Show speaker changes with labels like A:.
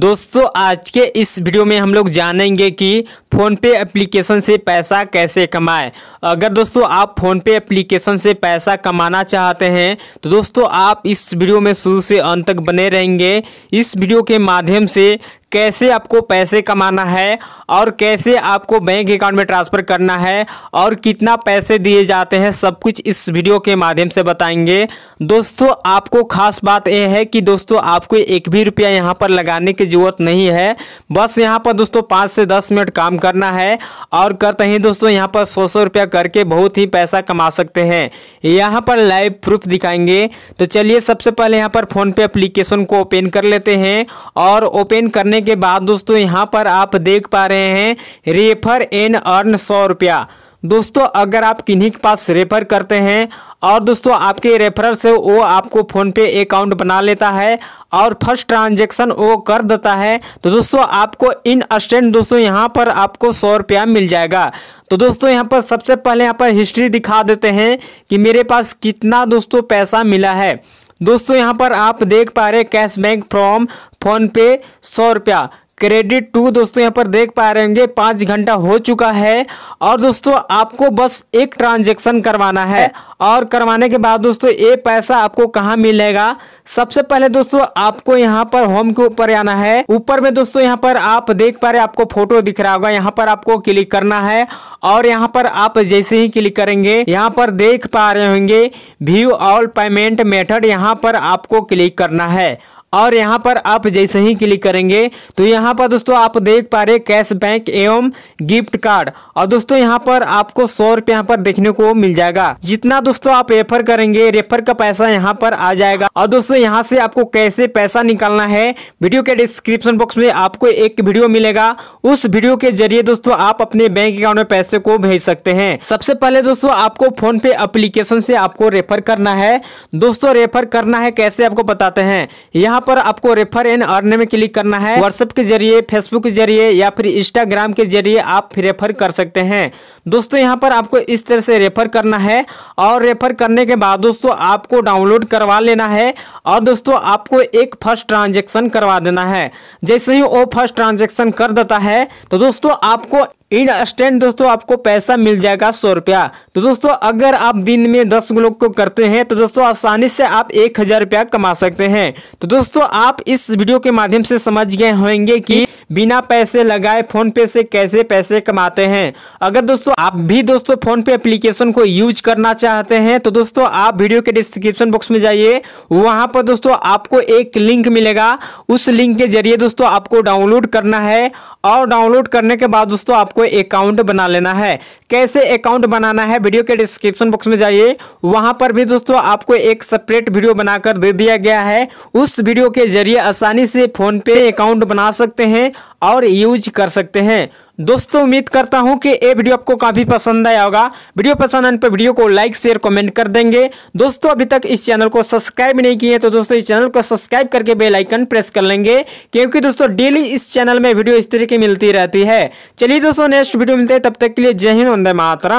A: दोस्तों आज के इस वीडियो में हम लोग जानेंगे कि फ़ोनपे एप्लीकेशन से पैसा कैसे कमाएं अगर दोस्तों आप फ़ोनपे एप्लीकेशन से पैसा कमाना चाहते हैं तो दोस्तों आप इस वीडियो में शुरू से अंत तक बने रहेंगे इस वीडियो के माध्यम से कैसे आपको पैसे कमाना है और कैसे आपको बैंक अकाउंट में ट्रांसफ़र करना है और कितना पैसे दिए जाते हैं सब कुछ इस वीडियो के माध्यम से बताएंगे दोस्तों आपको खास बात यह है कि दोस्तों आपको एक भी रुपया यहाँ पर लगाने की ज़रूरत नहीं है बस यहाँ पर दोस्तों पाँच से दस मिनट काम करना है और करते हैं दोस्तों यहाँ पर सौ सौ रुपया करके बहुत ही पैसा कमा सकते हैं यहाँ पर लाइव प्रूफ दिखाएंगे तो चलिए सबसे पहले यहाँ पर फ़ोनपे अप्लीकेशन को ओपन कर लेते हैं और ओपन करने करने के बाद दोस्तों यहाँ पर आप देख पा रहे हैं रेफर एन अर्न सौ रुपया दोस्तों अगर आप किन्हीं के पास रेफर करते हैं और दोस्तों आपके रेफरल से वो आपको फ़ोनपे अकाउंट बना लेता है और फर्स्ट ट्रांजेक्शन वो कर देता है तो दोस्तों आपको इन अस्टेंट दोस्तों यहाँ पर आपको सौ रुपया मिल जाएगा तो दोस्तों यहाँ पर सबसे पहले यहाँ पर हिस्ट्री दिखा देते हैं कि मेरे पास कितना दोस्तों पैसा मिला है दोस्तों यहाँ पर आप देख पा रहे कैशबैक फ्रॉम फोन पे सौ रुपया क्रेडिट टू दोस्तों यहाँ पर देख पा रहे होंगे पाँच घंटा हो चुका है और दोस्तों आपको बस एक ट्रांजेक्शन करवाना है और करवाने के बाद दोस्तों ये पैसा आपको कहाँ मिलेगा सबसे पहले दोस्तों आपको यहाँ पर होम के ऊपर आना है ऊपर में दोस्तों यहाँ पर आप देख पा रहे आपको फोटो दिख रहा होगा यहाँ पर आपको क्लिक करना है और यहाँ पर आप जैसे ही क्लिक करेंगे यहाँ पर देख पा रहे होंगे व्यू ऑल पेमेंट मेथड यहाँ पर आपको क्लिक करना है और यहाँ पर आप जैसे ही क्लिक करेंगे तो यहाँ पर दोस्तों आप देख पा रहे कैश बैंक एवं गिफ्ट कार्ड और दोस्तों यहाँ पर आपको सौ रुपये यहाँ पर देखने को मिल जाएगा जितना दोस्तों आप रेफर करेंगे रेफर का पैसा यहाँ पर आ जाएगा और दोस्तों यहाँ से आपको कैसे पैसा निकालना है वीडियो के डिस्क्रिप्शन बॉक्स में आपको एक वीडियो मिलेगा उस वीडियो के जरिए दोस्तों आप अपने बैंक अकाउंट में पैसे को भेज सकते हैं सबसे पहले दोस्तों आपको फोन पे अप्लीकेशन से आपको रेफर करना है दोस्तों रेफर करना है कैसे आपको बताते हैं यहाँ यहाँ पर आपको रेफर एन अर्न में क्लिक करना है व्हाट्सएप के जरिए फेसबुक के जरिए या फिर इंस्टाग्राम के जरिए आप रेफर कर सकते हैं दोस्तों यहाँ पर आपको इस तरह से रेफर करना है और रेफर करने के बाद दोस्तों आपको डाउनलोड करवा लेना है और दोस्तों आपको एक फर्स्ट ट्रांजेक्शन करवा देना है जैसे ही वो फर्स्ट ट्रांजेक्शन कर देता है तो दोस्तों आपको इन स्टैंड दोस्तों आपको पैसा मिल जाएगा सौ रुपया तो दोस्तों अगर आप दिन में दस लोग को करते हैं तो दोस्तों आसानी से आप एक हज़ार रुपया कमा सकते हैं तो दोस्तों आप इस वीडियो के माध्यम से समझ गए होंगे कि बिना पैसे लगाए फोन पे से कैसे पैसे कमाते हैं अगर दोस्तों आप भी दोस्तों फोन पे एप्लीकेशन को यूज करना चाहते हैं तो दोस्तों आप वीडियो के डिस्क्रिप्शन बॉक्स में जाइए वहां पर दोस्तों आपको एक लिंक मिलेगा उस लिंक के जरिए दोस्तों आपको डाउनलोड करना है और डाउनलोड करने के बाद दोस्तों आपको अकाउंट बना लेना है कैसे अकाउंट बनाना है वीडियो के डिस्क्रिप्शन बॉक्स में जाइए वहां पर भी दोस्तों आपको एक सेपरेट वीडियो बनाकर दे दिया गया है उस वीडियो के जरिए आसानी से फोन पे अकाउंट बना सकते हैं और यूज कर सकते हैं दोस्तों उम्मीद करता हूं कि ये वीडियो आपको काफ़ी पसंद आया होगा वीडियो पसंद आने पर वीडियो को लाइक शेयर कमेंट कर देंगे दोस्तों अभी तक इस चैनल को सब्सक्राइब नहीं किए तो दोस्तों इस चैनल को सब्सक्राइब करके बेल आइकन प्रेस कर लेंगे क्योंकि दोस्तों डेली इस चैनल में वीडियो इस तरीके मिलती रहती है चलिए दोस्तों नेक्स्ट वीडियो मिलते हैं तब तक के लिए जय हिंद वंदे मातरम